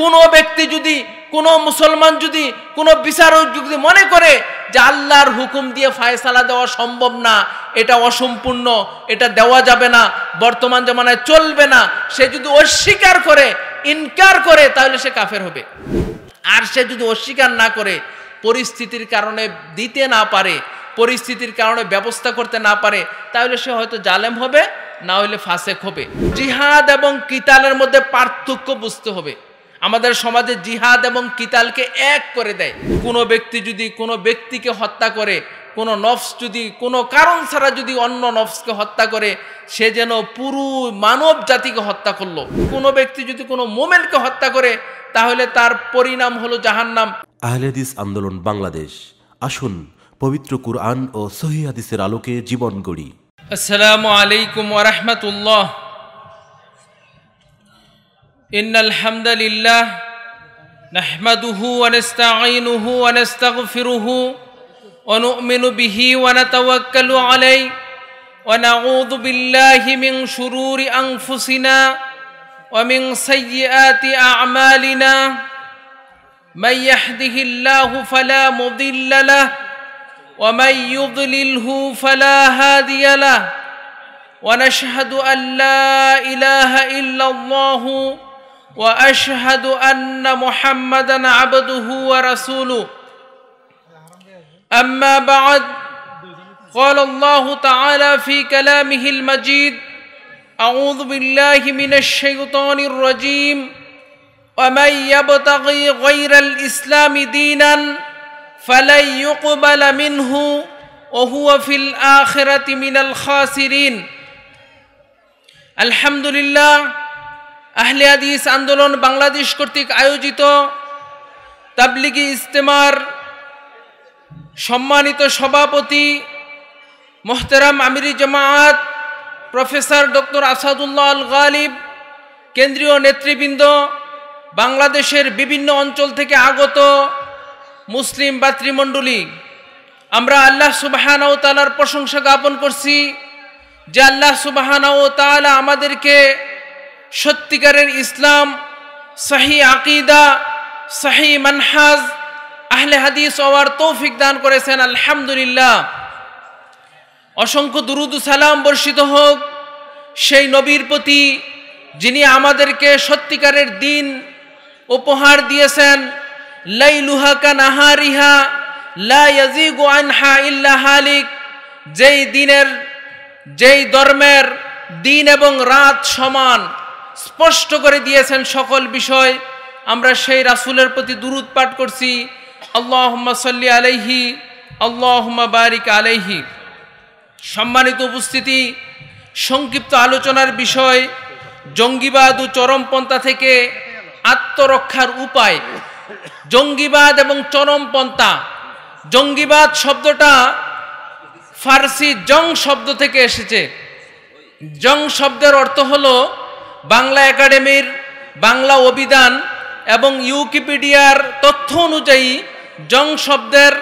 কোনো ব্যক্তি যদি কোনো মুসলমান যদি কোনো বিচারক যদি মনে করে যে আল্লাহর হুকুম দিয়ে ফায়সালা দেওয়া সম্ভব না এটা অসম্পূর্ণ এটা দেওয়া যাবে না বর্তমান জমানায় চলবে না সে যদি অস্বীকার করে ইনকার করে তাহলে সে কাফের হবে আর সে যদি অস্বীকার না করে পরিস্থিতির কারণে দিতে না পারে পরিস্থিতির কারণে ব্যবস্থা করতে না পারে তাহলে সে হয়তো জালেম হবে না হইলে ফাঁসেক হবে জিহাদ এবং কিতালের মধ্যে পার্থক্য বুঝতে হবে আমাদের সমাজে জিহাদ এবং কিতালকে এক করে দেয় কোনো ব্যক্তি যদি কোনো ব্যক্তিকে হত্যা করে কোনো নফস যদি কোনো কারণ ছাড়া যদি অন্য নফসকে হত্যা করে সে যেন পুরো মানব জাতিকে হত্যা করলো কোনো ব্যক্তি যদি কোনো মোমেনকে হত্যা করে তাহলে তার পরিণাম হলো জাহান্নাম আহলেদিস আন্দোলন বাংলাদেশ আসুন পবিত্র কুরআন ও সহি হাদিসের আলোকে জীবন গড়ি আসসালামু আলাইকুম ওয়া রাহমাতুল্লাহ إن الحمد لله نحمده ونستعينه ونستغفره ونؤمن به ونتوكل عليه ونعوذ بالله من شرور أنفسنا ومن سيئات أعمالنا من يحده الله فلا مضل له ومن يضلله فلا هادي له ونشهد أن لا إله إلا الله واشهد ان محمدا عبده ورسوله اما بعد قال الله تعالى في كلامه المجيد اعوذ بالله من الشيطان الرجيم ومن يبتغي غير الاسلام دينا فلن يقبل منه وهو في الاخره من الخاسرين الحمد لله আহলে আন্দোলন বাংলাদেশ কর্তৃক আয়োজিত তাবলিগি ইজতেমার সম্মানিত সভাপতি মোহতারাম আমিরি জামাত প্রফেসর ডক্টর আসাদুল্লাহ আল গালিব কেন্দ্রীয় নেতৃবৃন্দ বাংলাদেশের বিভিন্ন অঞ্চল থেকে আগত মুসলিম বাতৃমণ্ডলী আমরা আল্লাহ সুবাহানাও তালার প্রশংসা জ্ঞাপন করছি যে আল্লাহ সুবাহানাও তালা আমাদেরকে সত্যিকারের ইসলাম সাহি আকিদা সাহি মানহাজ আহলে হাদিস ওয়ার তৌফিক দান করেছেন আলহামদুলিল্লাহ অসংখ্য দুরুদ সালাম বর্ষিত হোক সেই নবীর প্রতি যিনি আমাদেরকে সত্যিকারের দিন উপহার দিয়েছেন লাইলুহা কা নাহারিহা লাইজিগু আনহা ইল্লা হালিক যেই দিনের যেই ধর্মের দিন এবং রাত সমান স্পষ্ট করে দিয়েছেন সকল বিষয় আমরা সেই রাসুলের প্রতি দুরুদ পাঠ করছি আল্লাহম্মা সাল্লি আলাইহি আল্লাহম্মা বারিক আলাইহি সম্মানিত উপস্থিতি সংক্ষিপ্ত আলোচনার বিষয় জঙ্গিবাদ ও চরমপন্থা থেকে আত্মরক্ষার উপায় জঙ্গিবাদ এবং চরমপন্থা জঙ্গিবাদ শব্দটা ফার্সি জং শব্দ থেকে এসেছে জং শব্দের অর্থ হলো বাংলা একাডেমির বাংলা অভিধান এবং ইউকিপিডিয়ার তথ্য অনুযায়ী জং শব্দের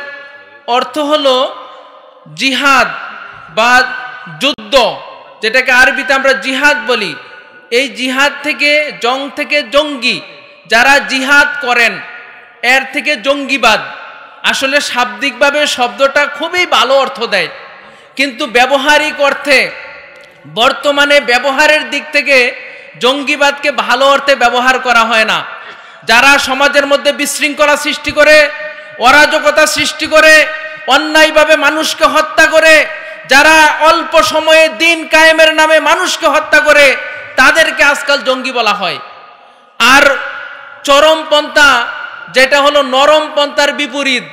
অর্থ হল জিহাদ বা যুদ্ধ যেটাকে আরবিতে আমরা জিহাদ বলি এই জিহাদ থেকে জং থেকে জঙ্গি যারা জিহাদ করেন এর থেকে জঙ্গিবাদ আসলে শাব্দিকভাবে শব্দটা খুবই ভালো অর্থ দেয় কিন্তু ব্যবহারিক অর্থে বর্তমানে ব্যবহারের দিক থেকে জঙ্গিবাদকে ভালো অর্থে ব্যবহার করা হয় না যারা সমাজের মধ্যে বিশৃঙ্খলা সৃষ্টি করে অরাজকতা সৃষ্টি করে অন্যায়ভাবে মানুষকে হত্যা করে যারা অল্প সময়ে দিন কায়েমের নামে মানুষকে হত্যা করে তাদেরকে আজকাল জঙ্গি বলা হয় আর চরম পন্থা যেটা হলো নরম পন্থার বিপরীত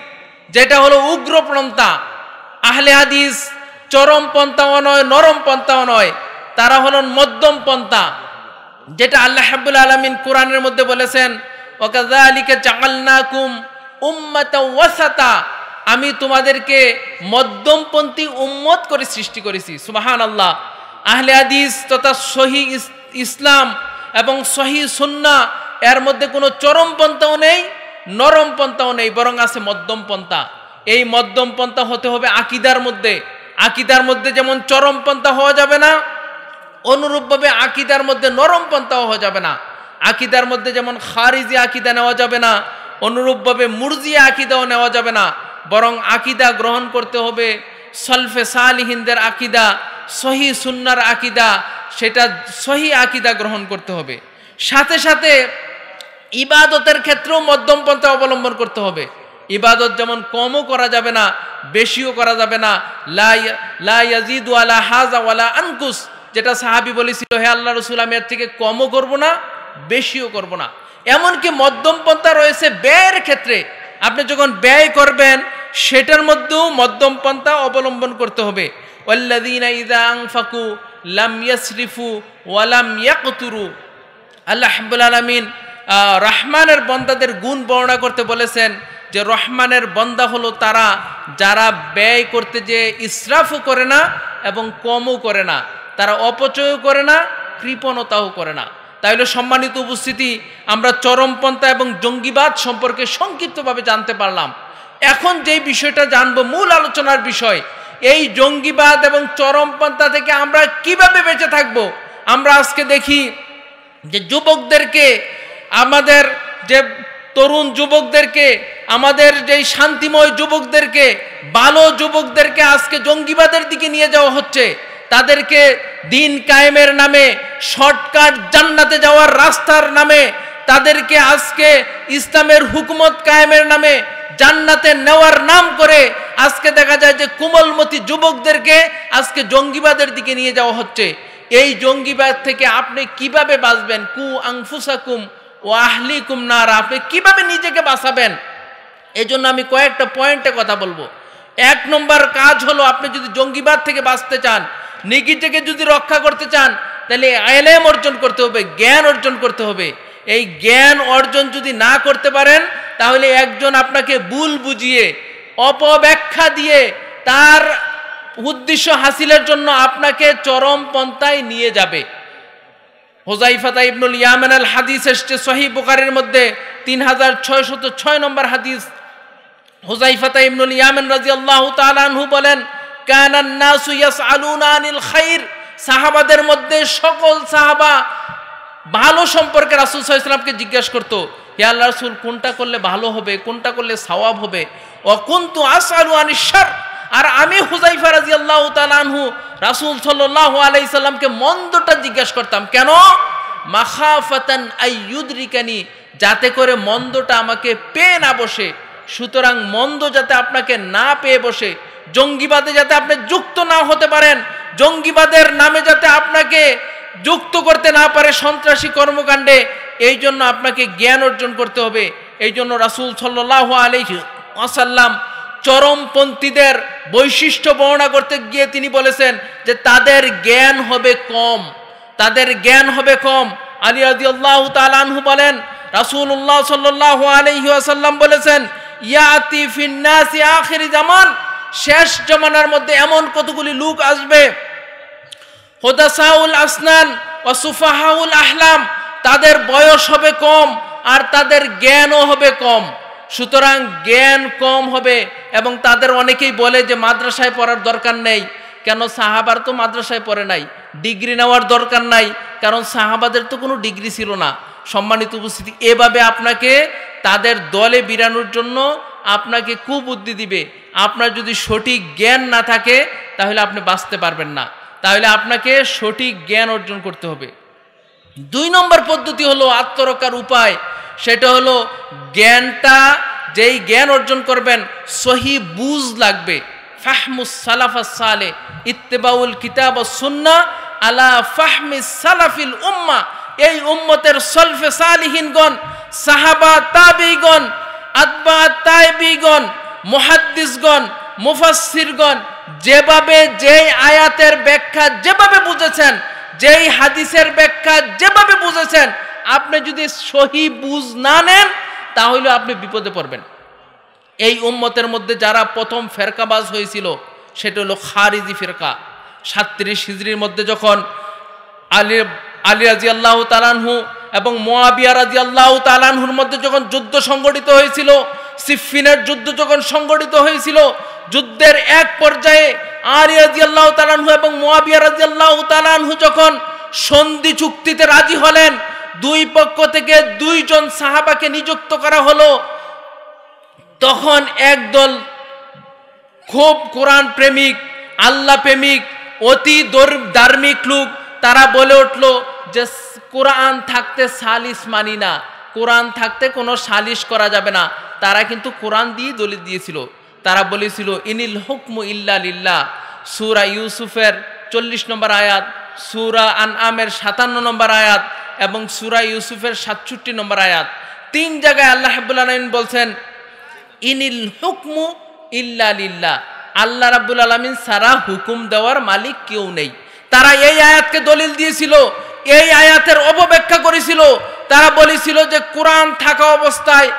যেটা হলো উগ্রপন্থা আহলে হাদিস চরম পন্থাও নয় নরম পন্থাও নয় তারা হলেন মধ্যম পন্থা যেটা আল্লাহ হাবুল আলমিন কোরআনের মধ্যে বলেছেন ওয়াসাতা আমি তোমাদেরকে মধ্যমপন্থী উম্মত করে সৃষ্টি করেছি সুবাহান আল্লাহ আহলে আদিস তথা সহি ইসলাম এবং সহি সুন্না এর মধ্যে কোনো চরম পন্থাও নেই নরম পন্থাও নেই বরং আছে মধ্যম পন্থা এই মধ্যম পন্থা হতে হবে আকিদার মধ্যে আকিদার মধ্যে যেমন চরম পন্থা হওয়া যাবে না অনুরূপভাবে আকিদার মধ্যে নরম পন্থাও হওয়া যাবে না আকিদার মধ্যে যেমন খারিজি আকিদা নেওয়া যাবে না অনুরূপভাবে মুরজিয়া আকিদাও নেওয়া যাবে না বরং আকিদা গ্রহণ করতে হবে সলফে সালিহিনদের আকিদা সহি সুন্নার আকিদা সেটা সহি আকিদা গ্রহণ করতে হবে সাথে সাথে ইবাদতের ক্ষেত্রেও মধ্যম পন্থা অবলম্বন করতে হবে ইবাদত যেমন কমও করা যাবে না বেশিও করা যাবে না লা ইয়াজিদু আলা হাজা ওয়ালা আনকুস যেটা সাহাবি বলেছিল হে আল্লাহ রসুল আমি এর থেকে কমও করব না বেশিও করব না এমনকি মধ্যম পন্থা রয়েছে ব্যয়ের ক্ষেত্রে আপনি যখন ব্যয় করবেন সেটার মধ্যেও মধ্যম পন্থা অবলম্বন করতে হবে ওয়ালাম রহমানের বন্দাদের গুণ বর্ণনা করতে বলেছেন যে রহমানের বন্দা হলো তারা যারা ব্যয় করতে যে ইসরাফও করে না এবং কমও করে না তারা অপচয়ও করে না কৃপণতাও করে না তাইলে সম্মানিত উপস্থিতি আমরা চরমপন্থা এবং জঙ্গিবাদ সম্পর্কে সংক্ষিপ্তভাবে জানতে পারলাম এখন যে বিষয়টা জানবো মূল আলোচনার বিষয় এই জঙ্গিবাদ এবং চরমপন্থা থেকে আমরা কিভাবে বেঁচে থাকব আমরা আজকে দেখি যে যুবকদেরকে আমাদের যে তরুণ যুবকদেরকে আমাদের যেই শান্তিময় যুবকদেরকে ভালো যুবকদেরকে আজকে জঙ্গিবাদের দিকে নিয়ে যাওয়া হচ্ছে তাদেরকে দিন কায়েমের নামে শর্টকাট জান্নাতে যাওয়ার রাস্তার নামে তাদেরকে আজকে ইসলামের হুকুমত কায়েমের নামে জান্নাতে নেওয়ার নাম করে আজকে দেখা যায় যে কোমলমতি যুবকদেরকে আজকে জঙ্গিবাদের দিকে নিয়ে যাওয়া হচ্ছে এই জঙ্গিবাদ থেকে আপনি কিভাবে বাঁচবেন কু আংফুসাকুম ও কুম না আপনি কিভাবে নিজেকে বাঁচাবেন এই জন্য আমি কয়েকটা পয়েন্টে কথা বলবো এক নম্বর কাজ হলো আপনি যদি জঙ্গিবাদ থেকে বাঁচতে চান নিকিটাকে যদি রক্ষা করতে চান তাহলে এলেম অর্জন করতে হবে জ্ঞান অর্জন করতে হবে এই জ্ঞান অর্জন যদি না করতে পারেন তাহলে একজন আপনাকে ভুল বুঝিয়ে অপব্যাখ্যা দিয়ে তার উদ্দেশ্য হাসিলের জন্য আপনাকে চরম পন্থায় নিয়ে যাবে হোজাইফাতা ইবনুল ইয়ামেন আল হাদিস এসছে সহি বুকারের মধ্যে তিন হাজার ছয়শত ছয় নম্বর হাদিস হোজাইফাতা ইবনুল ইয়ামেন রাজি আল্লাহ তালু বলেন কানান নাসু ইয়াসআলুনা আনিল খাইর সাহাবাদের মধ্যে সকল সাহাবা ভালো সম্পর্কে রাসুল সাল্লামকে জিজ্ঞাসা করতো হে আল্লাহ রাসুল কোনটা করলে ভালো হবে কোনটা করলে সওয়াব হবে কোন অকুন্তু আসআলু আনিস শার আর আমি হুজাইফা রাদিয়াল্লাহু তাআলা আনহু রাসূল সাল্লাল্লাহু আলাইহি সাল্লামকে মন্দটা জিজ্ঞাসা করতাম কেন মাখাফাতান আইয়ুদরিকানি যাতে করে মন্দটা আমাকে পেয়ে না বসে সুতরাং মন্দ যাতে আপনাকে না পেয়ে বসে জঙ্গিবাদে যাতে আপনি যুক্ত না হতে পারেন জঙ্গিবাদের নামে যাতে আপনাকে যুক্ত করতে না পারে সন্ত্রাসী কর্মকাণ্ডে এই জন্য আপনাকে জ্ঞান অর্জন করতে হবে এই জন্য রাসুল সাল্লাহ আলহি আসাল্লাম চরমপন্থীদের বৈশিষ্ট্য বর্ণনা করতে গিয়ে তিনি বলেছেন যে তাদের জ্ঞান হবে কম তাদের জ্ঞান হবে কম আলী আদি আল্লাহ তালানহু বলেন রাসুল উল্লাহ সাল্লাহ আলহি আসাল্লাম বলেছেন ইয়াতি ফিন্নাসি আখেরি জামান শেষ জমানার মধ্যে এমন কতগুলি লোক আসবে হোদাসাউল আসনান ও সুফাহাউল আহলাম তাদের বয়স হবে কম আর তাদের জ্ঞানও হবে কম সুতরাং জ্ঞান কম হবে এবং তাদের অনেকেই বলে যে মাদ্রাসায় পড়ার দরকার নেই কেন সাহাবার তো মাদ্রাসায় পড়ে নাই ডিগ্রি নেওয়ার দরকার নাই কারণ সাহাবাদের তো কোনো ডিগ্রি ছিল না সম্মানিত উপস্থিতি এভাবে আপনাকে তাদের দলে বিড়ানোর জন্য আপনাকে কুবুদ্ধি দিবে আপনার যদি সঠিক জ্ঞান না থাকে তাহলে আপনি বাঁচতে পারবেন না তাহলে আপনাকে সঠিক জ্ঞান অর্জন করতে হবে দুই নম্বর পদ্ধতি হলো আত্মরক্ষার উপায় সেটা হলো জ্ঞানটা যেই জ্ঞান অর্জন করবেন সহি বুঝ লাগবে ফাহমুস সালাফা সালে ইত্তেবাউল কিতাব সুন্না আলা ফাহমি সালাফিল উম্মা এই উম্মতের সলফে সালিহীনগণ সাহাবা তাবিগণ আদবা তাইবিগণ মুহাদ্দিসগণ মুফাসসিরগণ যেভাবে যেই আয়াতের ব্যাখ্যা যেভাবে বুঝেছেন যেই হাদিসের ব্যাখ্যা যেভাবে বুঝেছেন আপনি যদি সহি বুঝ না নেন তাহলে আপনি বিপদে পড়বেন এই উম্মতের মধ্যে যারা প্রথম ফেরকাবাজ হয়েছিল সেটা হলো খারিজি ফেরকা সাতত্রিশ হিজড়ির মধ্যে যখন আলী আলী রাজি আল্লাহ তালানহু এবং মোয়াবিয়া রাজি আল্লাহ তালানহুর মধ্যে যখন যুদ্ধ সংগঠিত হয়েছিল সিফিনের যুদ্ধ যখন সংগঠিত হয়েছিল যুদ্ধের এক পর্যায়ে আলী রাজি আল্লাহ তালানহু এবং মোয়াবিয়া রাজি আল্লাহ তালানহু যখন সন্ধি চুক্তিতে রাজি হলেন দুই পক্ষ থেকে দুইজন সাহাবাকে নিযুক্ত করা হলো তখন একদল খুব কোরআন প্রেমিক আল্লাহ প্রেমিক অতি ধার্মিক লোক তারা বলে উঠলো যে কোরআন থাকতে সালিস মানি না কোরআন থাকতে কোনো সালিশ করা যাবে না তারা কিন্তু কোরআন দিয়ে দলিল দিয়েছিল তারা বলেছিল ইনিল হুকমু ইল্লা লিল্লা সুরা ইউসুফের চল্লিশ নম্বর আয়াত সুরা আন আমের সাতান্ন নম্বর আয়াত এবং সুরা ইউসুফের সাতষট্টি নম্বর আয়াত তিন জায়গায় আল্লাহ হাবুল বলছেন ইনিল হুকমু ইল্লা লিল্লা আল্লাহ রাবুল আলমিন সারা হুকুম দেওয়ার মালিক কেউ নেই তারা এই আয়াতকে দলিল দিয়েছিল এই আয়াতের অপব্যাখ্যা করেছিল তারা বলেছিল যে কোরআন থাকা অবস্থায়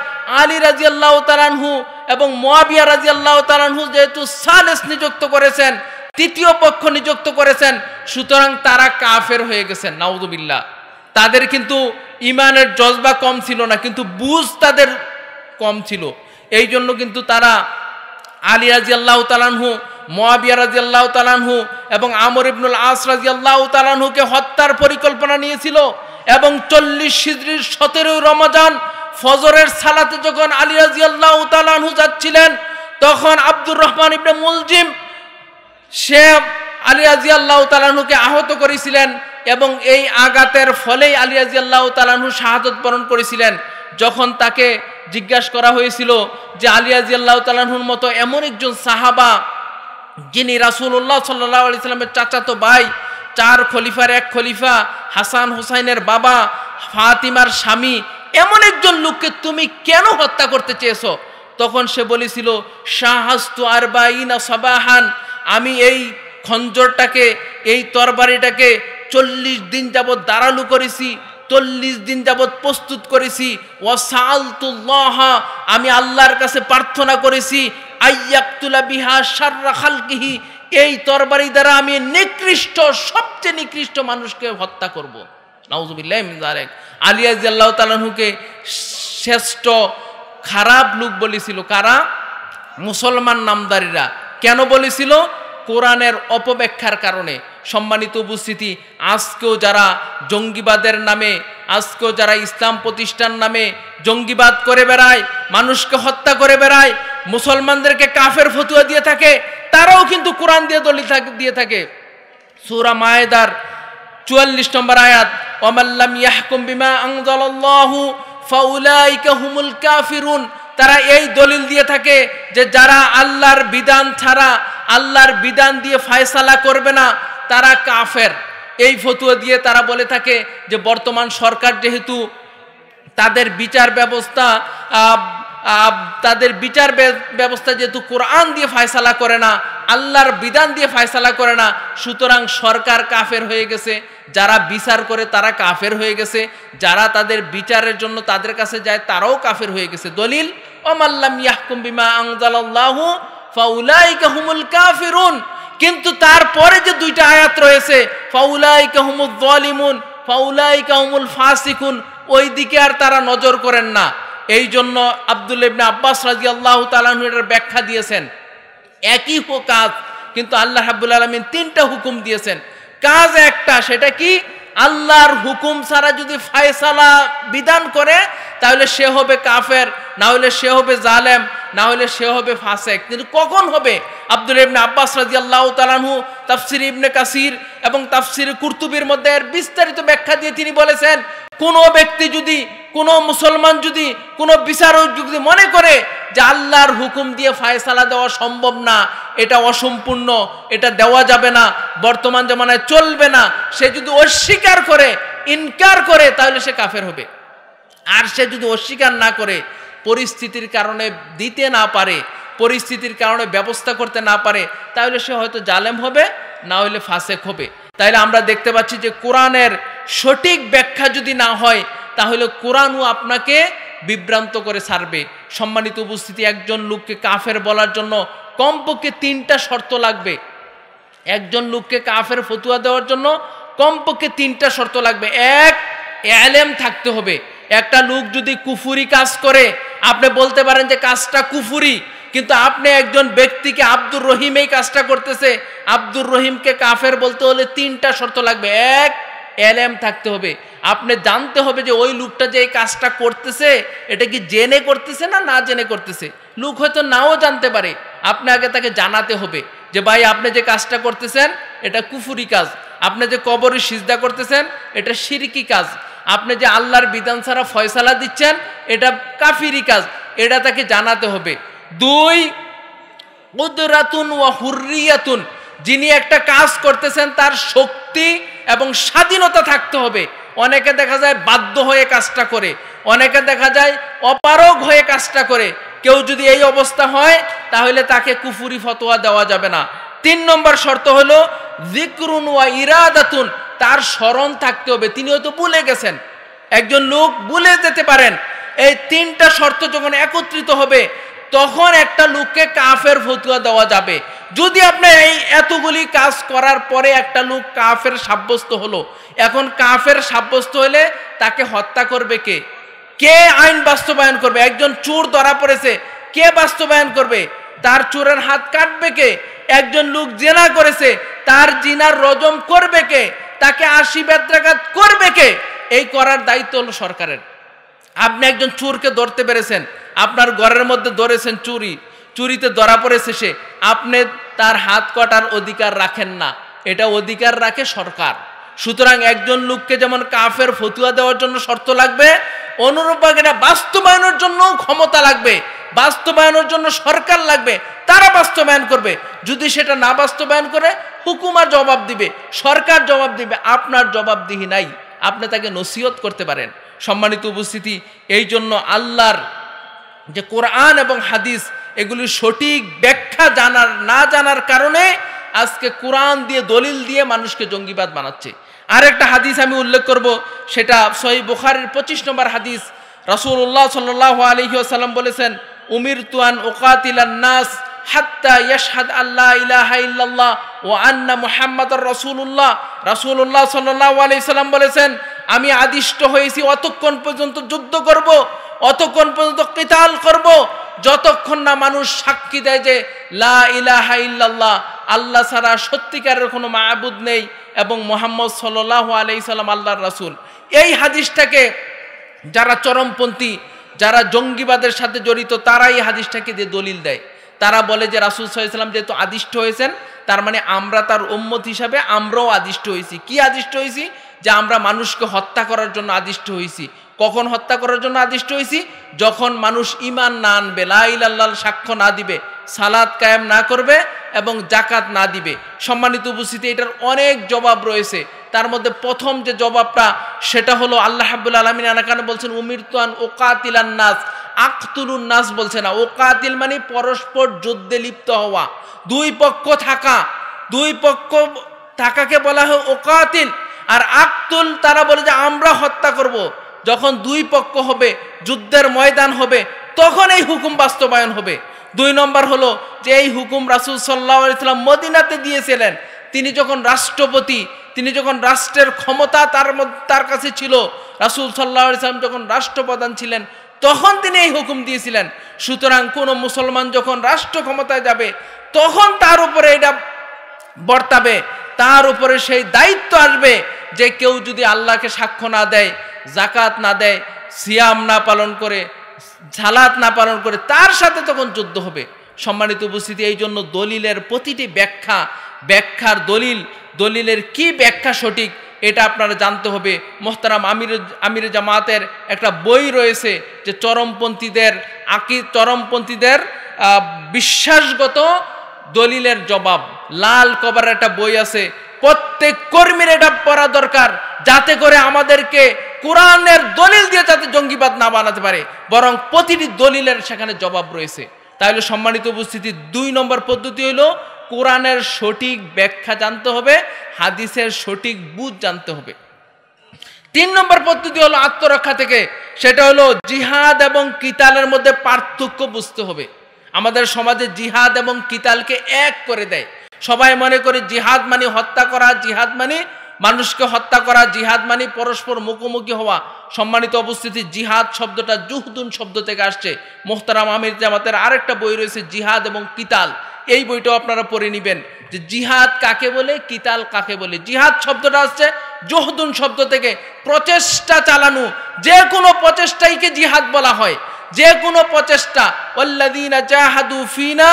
আলী রাজি আল্লাহ তালানহু এবং মোয়াবিয়া রাজি আল্লাহ তালানহু যেহেতু সালেস নিযুক্ত করেছেন তৃতীয় পক্ষ নিযুক্ত করেছেন সুতরাং তারা কাফের হয়ে গেছেন নাউদুবিল্লা তাদের কিন্তু ইমানের জজবা কম ছিল না কিন্তু বুঝ তাদের কম ছিল এই জন্য কিন্তু তারা আলী রাজি আল্লাহ তালানহু মোয়াবিয়া রাজি আল্লাহ তালানহু এবং আমর ইবনুল আস রাজি আল্লাহ তালানহুকে হত্যার পরিকল্পনা নিয়েছিল এবং চল্লিশ সিদ্রির সতেরো রমাজান ফজরের সালাতে যখন আলী রাজি আল্লাহ তালানহু যাচ্ছিলেন তখন আব্দুর রহমান ইবনে মুলজিম সে আলী রাজি আল্লাহ তালানহুকে আহত করেছিলেন এবং এই আঘাতের ফলেই আলী রাজি আল্লাহ তালানহু শাহাদত বরণ করেছিলেন যখন তাকে জিজ্ঞাসা করা হয়েছিল যে আলী আল্লাহ তালানহুর মতো এমন একজন সাহাবা যিনি রাসুল্লাহ সাল্লাহ আলি সাল্লামের চাচাতো ভাই চার খলিফার এক খলিফা হাসান হুসাইনের বাবা ফাতিমার স্বামী এমন একজন লোককে তুমি কেন হত্যা করতে চেয়েছো তখন সে বলেছিল শাহাস্তু আর না সাবাহান আমি এই খঞ্জরটাকে এই তরবারিটাকে চল্লিশ দিন যাবৎ দাঁড়ালু করেছি চল্লিশ দিন যাবৎ প্রস্তুত করেছি আমি আল্লাহর কাছে প্রার্থনা করেছি আয়াকুলা বিহা সার্রা খালকিহি এই তরবারি দ্বারা আমি নিকৃষ্ট সবচেয়ে নিকৃষ্ট মানুষকে হত্যা করব নাউজুবিল্লাহ আলিয়া আলিয়াজ তালাহুকে শ্রেষ্ঠ খারাপ লোক বলেছিল কারা মুসলমান নামদারীরা কেন বলেছিল কোরআনের অপব্যাখ্যার কারণে সম্মানিত উপস্থিতি আজকেও যারা জঙ্গিবাদের নামে আজকেও যারা ইসলাম প্রতিষ্ঠান নামে জঙ্গিবাদ করে বেড়ায় মানুষকে হত্যা করে বেড়ায় মুসলমানদেরকে কাফের ফতুয়া দিয়ে থাকে তারাও কিন্তু কোরআন দিয়ে থাকে দিয়ে থাকে সুরা মায়েদার চুয়াল্লিশ নম্বর আয়াত অমাল্লাম ইয়াহকুম বিমা আংজালাল্লাহু ফাউলাইকা হুমুল কাফিরুন তারা এই দলিল দিয়ে থাকে যে যারা আল্লাহর বিধান ছাড়া আল্লাহর বিধান দিয়ে ফায়সালা করবে না তারা কাফের এই ফতুয়া দিয়ে তারা বলে থাকে যে বর্তমান সরকার যেহেতু তাদের বিচার ব্যবস্থা তাদের বিচার ব্যবস্থা যেহেতু কোরআন দিয়ে ফায়সালা করে না আল্লাহর বিধান দিয়ে ফায়সালা করে না সুতরাং সরকার কাফের হয়ে গেছে যারা বিচার করে তারা কাফের হয়ে গেছে যারা তাদের বিচারের জন্য তাদের কাছে যায় তারাও কাফের হয়ে গেছে দলিল মাল্লাম ইয়াহকুম বিমা আংজালাল্লাহু ফাউলাইকা হুমুল কাফিরুন কিন্তু তারপরে যে দুইটা আয়াত রয়েছে ফাউলাইকা হুমুল জলিমুন ফাউলাইকা হুমুল ফাসিকুন ওই দিকে আর তারা নজর করেন না এই জন্য আব্দুল ইবনে আব্বাস রাজি আল্লাহ তালাহের ব্যাখ্যা দিয়েছেন একই কাজ কিন্তু আল্লাহ হাবুল আলমিন তিনটা হুকুম দিয়েছেন কাজ একটা সেটা কি আল্লাহর হুকুম ছাড়া যদি ফায়সালা বিধান করে তাহলে সে হবে কাফের না হলে সে হবে জালেম না হলে সে হবে ফাসেক কিন্তু কখন হবে আব্দুল ইবনে আব্বাস রাজি আল্লাহ তালানহু তাফসির ইবনে কাসির এবং তাফসির কুর্তুবির মধ্যে এর বিস্তারিত ব্যাখ্যা দিয়ে তিনি বলেছেন কোনো ব্যক্তি যদি কোনো মুসলমান যদি কোনো বিচারক যদি মনে করে যে আল্লাহর হুকুম দিয়ে ফায়সালা দেওয়া সম্ভব না এটা অসম্পূর্ণ এটা দেওয়া যাবে না বর্তমান জমানায় চলবে না সে যদি অস্বীকার করে ইনকার করে তাহলে সে কাফের হবে আর সে যদি অস্বীকার না করে পরিস্থিতির কারণে দিতে না পারে পরিস্থিতির কারণে ব্যবস্থা করতে না পারে তাহলে সে হয়তো জালেম হবে না হলে ফাঁসেক হবে তাহলে আমরা দেখতে পাচ্ছি যে কোরআনের সঠিক ব্যাখ্যা যদি না হয় তাহলে কোরআনও আপনাকে বিভ্রান্ত করে ছাড়বে সম্মানিত উপস্থিতি একজন লোককে কাফের বলার জন্য কমপক্ষে তিনটা শর্ত লাগবে একজন লোককে কাফের ফতুয়া দেওয়ার জন্য কমপক্ষে তিনটা শর্ত লাগবে এক এলেম থাকতে হবে একটা লোক যদি কুফুরি কাজ করে আপনি বলতে পারেন যে কাজটা কুফুরি কিন্তু আপনি একজন ব্যক্তিকে আব্দুর রহিম এই কাজটা করতেছে আব্দুর রহিমকে কাফের বলতে হলে তিনটা শর্ত লাগবে এক এলএম থাকতে হবে আপনি জানতে হবে যে ওই লোকটা যে এই কাজটা করতেছে এটা কি জেনে করতেছে না না জেনে করতেছে লোক হয়তো নাও জানতে পারে আপনি আগে তাকে জানাতে হবে যে ভাই আপনি যে কাজটা করতেছেন এটা কুফুরি কাজ আপনি যে কবরে সিজদা করতেছেন এটা শিরকি কাজ আপনি যে আল্লাহর বিধান ছাড়া ফয়সালা দিচ্ছেন এটা কাফিরি কাজ এটা তাকে জানাতে হবে দুই উদরাতুন ও হুর্রিয়াতুন যিনি একটা কাজ করতেছেন তার শক্তি এবং স্বাধীনতা থাকতে হবে অনেকে দেখা যায় বাধ্য হয়ে কাজটা করে অনেকে দেখা যায় অপারগ হয়ে কাজটা করে কেউ যদি এই অবস্থা হয় তাহলে তাকে কুফুরি ফতোয়া দেওয়া যাবে না তিন নম্বর শর্ত হলো জিক্রুন ওয়া ইরাদাতুন তার স্মরণ থাকতে হবে তিনি হয়তো ভুলে গেছেন একজন লোক ভুলে যেতে পারেন এই তিনটা শর্ত যখন একত্রিত হবে তখন একটা লোককে কাফের ফতুয়া দেওয়া যাবে যদি আপনার এই এতগুলি কাজ করার পরে একটা লোক কাফের সাব্যস্ত হলো এখন কাফের সাব্যস্ত হলে তাকে হত্যা করবে কে কে আইন বাস্তবায়ন করবে একজন চোর ধরা পড়েছে কে বাস্তবায়ন করবে তার চোরের হাত কাটবে কে একজন লোক জেনা করেছে তার জিনার রজম করবে কে তাকে আশি বেদ্রাঘাত করবে কে এই করার দায়িত্ব হলো সরকারের আপনি একজন চোরকে ধরতে পেরেছেন আপনার ঘরের মধ্যে ধরেছেন চুরি চুরিতে ধরা পড়েছে সে আপনি তার হাত কটার অধিকার রাখেন না এটা অধিকার রাখে সরকার সুতরাং একজন লোককে যেমন কাফের ফতুয়া দেওয়ার জন্য শর্ত লাগবে অনুরূপভাবে এটা বাস্তবায়নের জন্য ক্ষমতা লাগবে বাস্তবায়নের জন্য সরকার লাগবে তারা বাস্তবায়ন করবে যদি সেটা না বাস্তবায়ন করে হুকুমা জবাব দিবে সরকার জবাব দিবে আপনার জবাবদিহি নাই আপনি তাকে নসিহত করতে পারেন সম্মানিত উপস্থিতি এই জন্য আল্লাহর যে কোরআন এবং হাদিস এগুলি সঠিক ব্যাখ্যা জানার না জানার কারণে আজকে কোরআন দিয়ে দলিল দিয়ে মানুষকে জঙ্গিবাদ বানাচ্ছে আর একটা হাদিস আমি উল্লেখ করব সেটা সহি বুখারের পঁচিশ নম্বর হাদিস রাসুল্লাহ সাল্লাহ আলহিউসাল্লাম বলেছেন উমির তুয়ান ওকাতিলান্নাস হাত্তা ইয়াশহাদ আল্লাহ ইলাহা ইল্লাল্লাহ ও আন্না মুহাম্মাদুর রাসূলুল্লাহ রাসূলুল্লাহ সাল্লাল্লাহু আলাইহি সাল্লাম বলেছেন আমি আদিষ্ট হয়েছি অতক্ষণ পর্যন্ত যুদ্ধ করব অতক্ষণ পর্যন্ত কিতাল করব যতক্ষণ না মানুষ সাক্ষী দেয় যে লা ইলাহা ইল্লাল্লাহ আল্লাহ ছাড়া সত্যিকারের কোনো মায়াবুদ নেই এবং মোহাম্মদ সল্লাহ আলি সাল্লাম আল্লাহর রাসুল এই হাদিসটাকে যারা চরমপন্থী যারা জঙ্গিবাদের সাথে জড়িত তারা এই হাদিসটাকে দিয়ে দলিল দেয় তারা বলে যে রাসুল সাল্লাম যেহেতু আদিষ্ট হয়েছেন তার মানে আমরা তার উম্মত হিসাবে আমরাও আদিষ্ট হয়েছি কি আদিষ্ট হয়েছি যে আমরা মানুষকে হত্যা করার জন্য আদিষ্ট হয়েছি কখন হত্যা করার জন্য আদিষ্ট হয়েছি যখন মানুষ ইমান না আনবে লাইল আল্লাহ সাক্ষ্য না দিবে সালাদ কায়েম না করবে এবং জাকাত না দিবে সম্মানিত উপস্থিতি এটার অনেক জবাব রয়েছে তার মধ্যে প্রথম যে জবাবটা সেটা হলো আল্লাহ হাবুল আলমিন আনাকান বলছেন উমিরতান কাতিলান নাস আখতুলুন নাস বলছে না ওকাতিল মানে পরস্পর যুদ্ধে লিপ্ত হওয়া দুই পক্ষ থাকা দুই পক্ষ থাকাকে বলা হয় ওকাতিল আর আখতুল তারা বলে যে আমরা হত্যা করব। যখন দুই পক্ষ হবে যুদ্ধের ময়দান হবে তখন এই হুকুম বাস্তবায়ন হবে দুই নম্বর হলো যে এই হুকুম রাসুল সাল্লা ইসলাম মদিনাতে দিয়েছিলেন তিনি যখন রাষ্ট্রপতি তিনি যখন রাষ্ট্রের ক্ষমতা তার তার কাছে ছিল রাসুল সাল্লাহ ইসলাম যখন রাষ্ট্রপ্রধান ছিলেন তখন তিনি এই হুকুম দিয়েছিলেন সুতরাং কোনো মুসলমান যখন রাষ্ট্র ক্ষমতায় যাবে তখন তার উপরে এটা বর্তাবে তার উপরে সেই দায়িত্ব আসবে যে কেউ যদি আল্লাহকে সাক্ষ্য না দেয় জাকাত না দেয় সিয়াম না পালন করে ঝালাত না পালন করে তার সাথে তখন যুদ্ধ হবে সম্মানিত উপস্থিতি এই জন্য দলিলের প্রতিটি ব্যাখ্যা ব্যাখ্যার দলিল দলিলের কি ব্যাখ্যা সঠিক এটা আপনারা জানতে হবে মোহতারাম আমির আমির জামাতের একটা বই রয়েছে যে চরমপন্থীদের আকি চরমপন্থীদের বিশ্বাসগত দলিলের জবাব লাল কভার একটা বই আছে প্রত্যেক কর্মীর এটা পড়া দরকার যাতে করে আমাদেরকে কোরআনের দলিল দিয়ে যাতে জঙ্গিবাদ না বানাতে পারে বরং প্রতিটি দলিলের সেখানে জবাব রয়েছে তাহলে সম্মানিত উপস্থিতি দুই নম্বর পদ্ধতি হইল কোরআনের সঠিক ব্যাখ্যা জানতে হবে হাদিসের সঠিক বুধ জানতে হবে তিন নম্বর পদ্ধতি হলো আত্মরক্ষা থেকে সেটা হলো জিহাদ এবং কিতালের মধ্যে পার্থক্য বুঝতে হবে আমাদের সমাজে জিহাদ এবং কিতালকে এক করে দেয় সবাই মনে করে জিহাদ মানে হত্যা করা জিহাদ মানে মানুষকে হত্যা করা জিহাদ মানে পরস্পর মুখোমুখি হওয়া সম্মানিত অবস্থিতি জিহাদ শব্দটা জুহদুন শব্দ থেকে আসছে মোহতারাম আমির জামাতের আরেকটা বই রয়েছে জিহাদ এবং কিতাল এই বইটাও আপনারা পড়ে নেবেন যে জিহাদ কাকে বলে কিতাল কাকে বলে জিহাদ শব্দটা আসছে জোহদুন শব্দ থেকে প্রচেষ্টা চালানো যে কোনো কে জিহাদ বলা হয় যে কোনো প্রচেষ্টা অল্লাদিনা জাহাদু ফিনা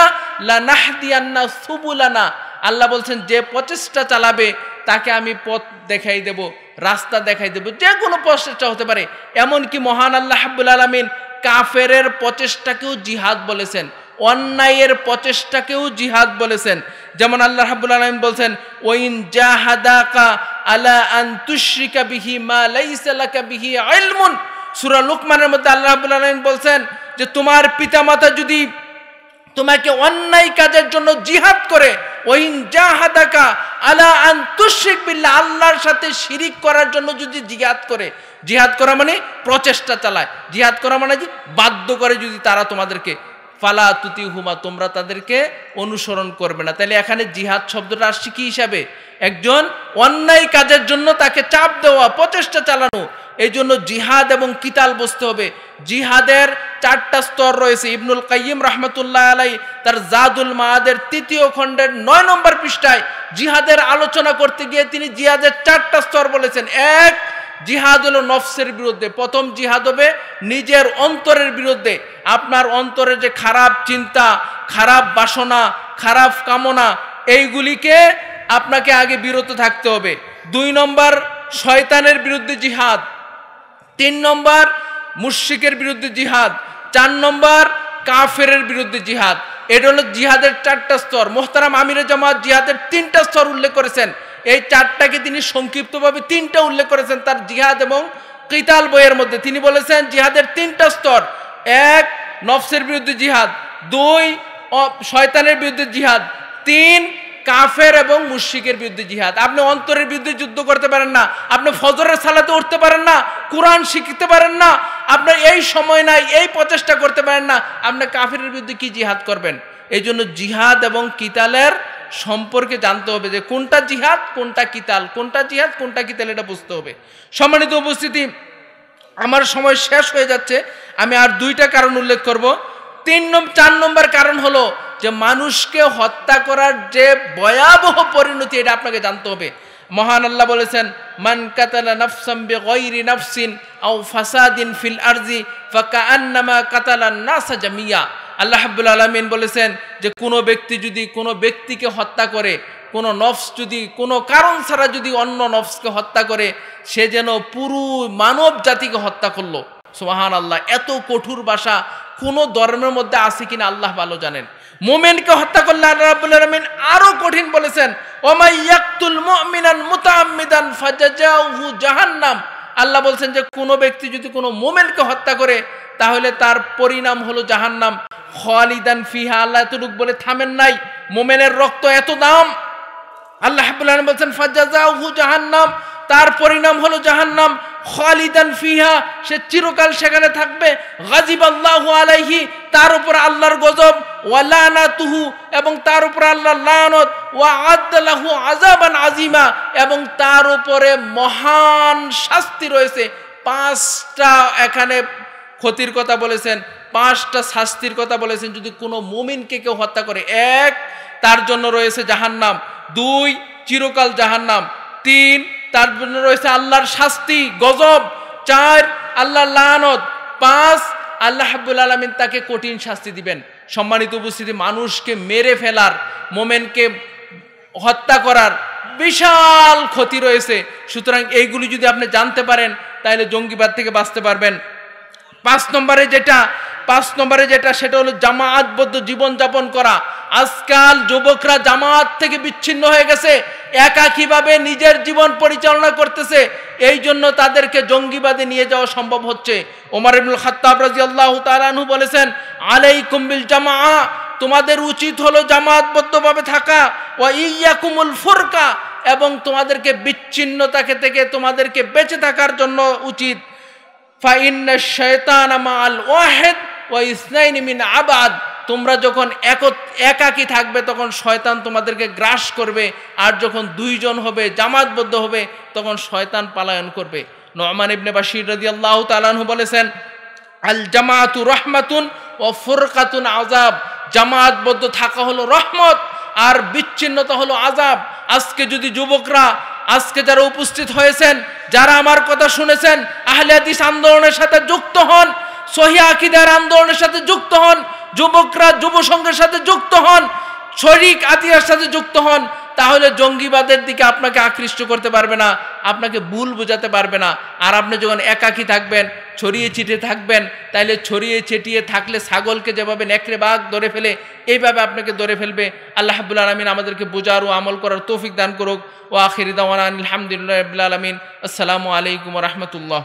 লানাহদিয়ান্না সুবুলানা আল্লাহ বলছেন যে প্রচেষ্টা চালাবে তাকে আমি পথ দেখাই দেব রাস্তা দেখাই দেব যে কোনো প্রচেষ্টা হতে পারে এমনকি মহান আল্লাহ হাবুল আলমিন কাফেরের প্রচেষ্টাকেও জিহাদ বলেছেন অন্যায়ের প্রচেষ্টাকেও জিহাদ বলেছেন যেমন আল্লাহ হাবুল আলমিন বলছেন ওইন জাহাদাকা আলা আন্তুশ্রিকা বিহি মা লাইসালাকা বিহি আইলমুন সুরা লুকমানের মধ্যে আল্লাহ হাবুল আলমিন বলছেন যে তোমার পিতামাতা যদি তোমাকে অন্যায় কাজের জন্য জিহাদ করে ওইন জাহাদাকা আলা আন আল্লাহর সাথে শিরিক করার জন্য যদি জিহাদ করে জিহাদ করা মানে প্রচেষ্টা চালায় জিহাদ করা মানে বাধ্য করে যদি তারা তোমাদেরকে ফালা তুতি হুমা তোমরা তাদেরকে অনুসরণ করবে না তাহলে এখানে জিহাদ শব্দটা আসছে কি হিসাবে একজন অন্যায় কাজের জন্য তাকে চাপ দেওয়া প্রচেষ্টা চালানো এই জন্য জিহাদ এবং কিতাল বসতে হবে জিহাদের চারটা স্তর রয়েছে ইবনুল কাইম রহমতুল্লাহ আলাই তার জাদুল মাহাদের তৃতীয় খণ্ডের নয় নম্বর পৃষ্ঠায় জিহাদের আলোচনা করতে গিয়ে তিনি জিহাদের চারটা স্তর বলেছেন এক জিহাদ হলো নফসের বিরুদ্ধে প্রথম জিহাদ হবে নিজের অন্তরের বিরুদ্ধে আপনার অন্তরে যে খারাপ চিন্তা খারাপ বাসনা খারাপ কামনা এইগুলিকে আপনাকে আগে বিরত থাকতে হবে দুই নম্বর শয়তানের বিরুদ্ধে জিহাদ তিন নম্বর মুশিকের বিরুদ্ধে জিহাদ চার নম্বর কাফের বিরুদ্ধে জিহাদ এটা হলো জিহাদের চারটা স্তর মোহতারাম আমিরে জামাত জিহাদের তিনটা স্তর উল্লেখ করেছেন এই চারটাকে তিনি সংক্ষিপ্তভাবে তিনটা উল্লেখ করেছেন তার জিহাদ এবং কিতাল বইয়ের মধ্যে তিনি বলেছেন জিহাদের তিনটা স্তর এক নফসের বিরুদ্ধে জিহাদ দুই শয়তানের বিরুদ্ধে জিহাদ তিন কাফের এবং মুশিকের বিরুদ্ধে জিহাদ আপনি অন্তরের বিরুদ্ধে যুদ্ধ করতে পারেন না আপনি ফজরের সালাতে উঠতে পারেন না কোরআন শিখতে পারেন না আপনার এই সময় নাই এই প্রচেষ্টা করতে পারেন না আপনি কাফের বিরুদ্ধে কি জিহাদ করবেন এই জন্য জিহাদ এবং কিতালের সম্পর্কে জানতে হবে যে কোনটা জিহাদ কোনটা কিতাল কোনটা জিহাদ কোনটা কিতাল এটা বুঝতে হবে সম্মানিত উপস্থিতি আমার সময় শেষ হয়ে যাচ্ছে আমি আর দুইটা কারণ উল্লেখ করব তিন নম্বর চার নম্বর কারণ হলো যে মানুষকে হত্যা করার যে ভয়াবহ পরিণতি এটা আপনাকে জানতে হবে মহান আল্লাহ বলেছেন মান কাতালা নাফসাম বেগৈরি নাফসিন আও ফাসাদিন ফিল আরজি ফাকা আন্নামা কাতালা নাসা জামিয়া আল্লাহ হাবুল আলমিন বলেছেন যে কোনো ব্যক্তি যদি কোনো ব্যক্তিকে হত্যা করে কোনো নফস যদি কোনো কারণ ছাড়া যদি অন্য নফসকে হত্যা করে সে যেন পুরো মানব জাতিকে হত্যা করলো সোহান আল্লাহ এত কঠোর বাসা কোনো ধর্মের মধ্যে আছে কিনা আল্লাহ ভালো জানেন মোমেনকে হত্যা করলে আল্লাহ রাব্বুল আলমিন আরও কঠিন বলেছেন জাহান্নাম আল্লাহ বলছেন যে কোনো ব্যক্তি যদি কোনো মোমেনকে হত্যা করে তাহলে তার পরিণাম হলো জাহান্নাম খালিদান ফিহা আল্লাহ এতটুক বলে থামেন নাই মোমেনের রক্ত এত দাম আল্লাহ হাবুল্লাহ বলছেন ফাজাজাহু জাহান্নাম তার পরিণাম হলো জাহান্নাম খালিদান ফিহা সে চিরকাল সেখানে থাকবে গাজিব আল্লাহ আলাইহি তার উপর আল্লাহর গজব ওয়া ওয়ালানাতুহু এবং তার উপর আল্লাহর লানত ওয়া আদালাহু আযাবান আজিমা এবং তার উপরে মহান শাস্তি রয়েছে পাঁচটা এখানে ক্ষতির কথা বলেছেন পাঁচটা শাস্তির কথা বলেছেন যদি কোনো মুমিনকে কেউ হত্যা করে এক তার জন্য রয়েছে নাম দুই চিরকাল নাম তিন তার জন্য রয়েছে আল্লাহর শাস্তি গজব চার আল্লাহ লানত পাঁচ আল্লাহ হাবুল আলমিন তাকে কঠিন শাস্তি দিবেন সম্মানিত উপস্থিতি মানুষকে মেরে ফেলার মোমেনকে হত্যা করার বিশাল ক্ষতি রয়েছে সুতরাং এইগুলি যদি আপনি জানতে পারেন তাহলে জঙ্গিবাদ থেকে বাঁচতে পারবেন পাঁচ নম্বরে যেটা পাঁচ নম্বরে যেটা সেটা হলো জামায়াতবদ্ধ জীবনযাপন করা আজকাল যুবকরা জামায়াত থেকে বিচ্ছিন্ন হয়ে গেছে একা কিভাবে নিজের জীবন পরিচালনা করতেছে এই জন্য তাদেরকে জঙ্গিবাদে নিয়ে যাওয়া সম্ভব হচ্ছে ওমর ইবুল খাত্তাব রাজি আল্লাহ তালানহু বলেছেন আলাই কুম্বিল জামা তোমাদের উচিত হলো জামায়াতবদ্ধভাবে থাকা ও ইয়াকুমুল ফুরকা এবং তোমাদেরকে বিচ্ছিন্নতাকে থেকে তোমাদেরকে বেঁচে থাকার জন্য উচিত আবাদ তোমরা যখন একাকি থাকবে তখন শয়তান তোমাদেরকে গ্রাস করবে আর যখন দুইজন হবে জামাতবদ্ধ হবে তখন শয়তান পালায়ন করবে নোমান ইবনে বাসির রাজি আল্লাহ তালাহু বলেছেন আল জামাতু রহমাতুন ও ফুরকাতুন আজাব জামাতবদ্ধ থাকা হলো রহমত আর বিচ্ছিন্নতা হলো আজাব আজকে যদি যুবকরা আজকে যারা উপস্থিত হয়েছেন যারা আমার কথা শুনেছেন আহলে হাদিস আন্দোলনের সাথে যুক্ত হন সহি আকিদার আন্দোলনের সাথে যুক্ত হন যুবকরা যুব সংঘের সাথে যুক্ত হন শরিক আতিয়ার সাথে যুক্ত হন তাহলে জঙ্গিবাদের দিকে আপনাকে আকৃষ্ট করতে পারবে না আপনাকে ভুল বোঝাতে পারবে না আর আপনি যখন একাকি থাকবেন ছড়িয়ে ছিটিয়ে থাকবেন তাইলে ছড়িয়ে ছিটিয়ে থাকলে ছাগলকে যেভাবে নেকড়ে বাঘ ধরে ফেলে এইভাবে আপনাকে ধরে ফেলবে আল্লাহ হাবুল আলমিন আমাদেরকে বোঝার ও আমল করার তৌফিক দান করুক ও আখির দাওয়ান আলহামদুলিল্লাহ আলমিন আসসালামু আলাইকুম রহমতুল্লাহ